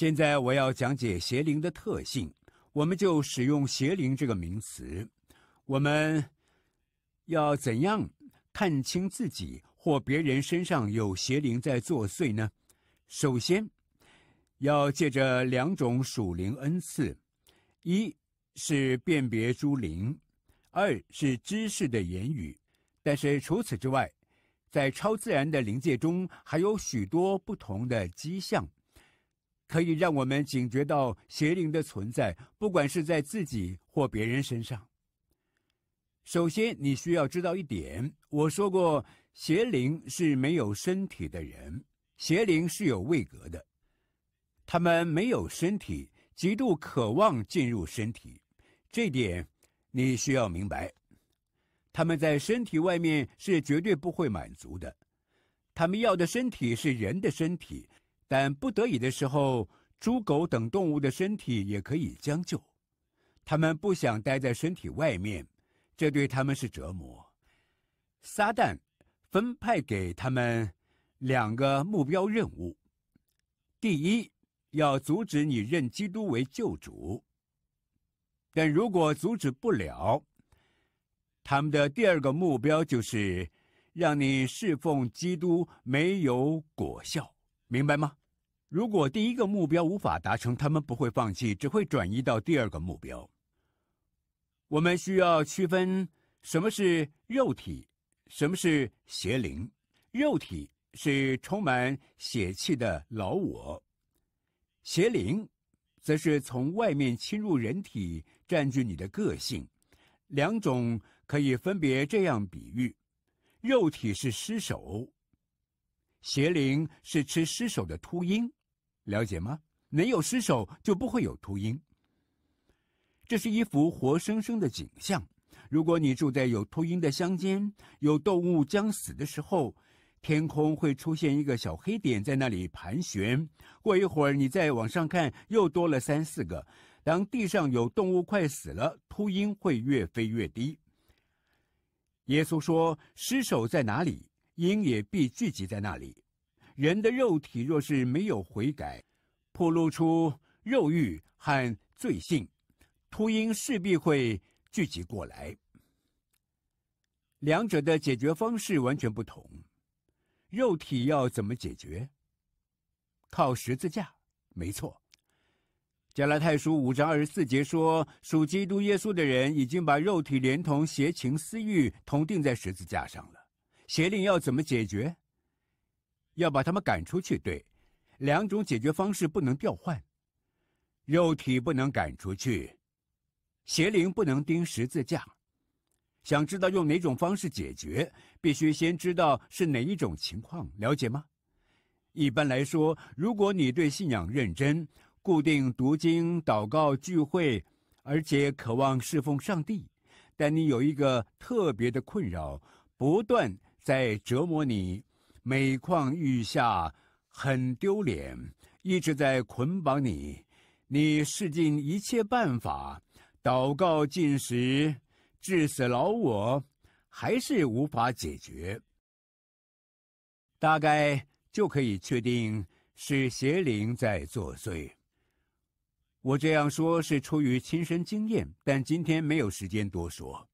现在我要讲解邪灵的特性，我们就使用“邪灵”这个名词。我们要怎样看清自己或别人身上有邪灵在作祟呢？首先，要借着两种属灵恩赐：一是辨别诸灵，二是知识的言语。但是除此之外，在超自然的灵界中还有许多不同的迹象。可以让我们警觉到邪灵的存在，不管是在自己或别人身上。首先，你需要知道一点：我说过，邪灵是没有身体的人，邪灵是有位格的，他们没有身体，极度渴望进入身体。这点你需要明白，他们在身体外面是绝对不会满足的，他们要的身体是人的身体。但不得已的时候，猪狗等动物的身体也可以将就。他们不想待在身体外面，这对他们是折磨。撒旦分派给他们两个目标任务：第一，要阻止你认基督为救主；但如果阻止不了，他们的第二个目标就是让你侍奉基督没有果效，明白吗？如果第一个目标无法达成，他们不会放弃，只会转移到第二个目标。我们需要区分什么是肉体，什么是邪灵。肉体是充满血气的老我，邪灵则是从外面侵入人体，占据你的个性。两种可以分别这样比喻：肉体是尸首，邪灵是吃尸首的秃鹰。了解吗？没有尸首，就不会有秃鹰。这是一幅活生生的景象。如果你住在有秃鹰的乡间，有动物将死的时候，天空会出现一个小黑点，在那里盘旋。过一会儿，你再往上看，又多了三四个。当地上有动物快死了，秃鹰会越飞越低。耶稣说：“尸首在哪里，鹰也必聚集在那里。”人的肉体若是没有悔改，剖露出肉欲和罪性，秃鹰势必会聚集过来。两者的解决方式完全不同。肉体要怎么解决？靠十字架，没错。加拉太书五章二十四节说，属基督耶稣的人已经把肉体连同邪情私欲同定在十字架上了。邪灵要怎么解决？要把他们赶出去，对。两种解决方式不能调换，肉体不能赶出去，邪灵不能钉十字架。想知道用哪种方式解决，必须先知道是哪一种情况，了解吗？一般来说，如果你对信仰认真，固定读经、祷告、聚会，而且渴望侍奉上帝，但你有一个特别的困扰，不断在折磨你，每况愈下。很丢脸，一直在捆绑你，你试尽一切办法，祷告、进食、致死老我，还是无法解决。大概就可以确定是邪灵在作祟。我这样说是出于亲身经验，但今天没有时间多说。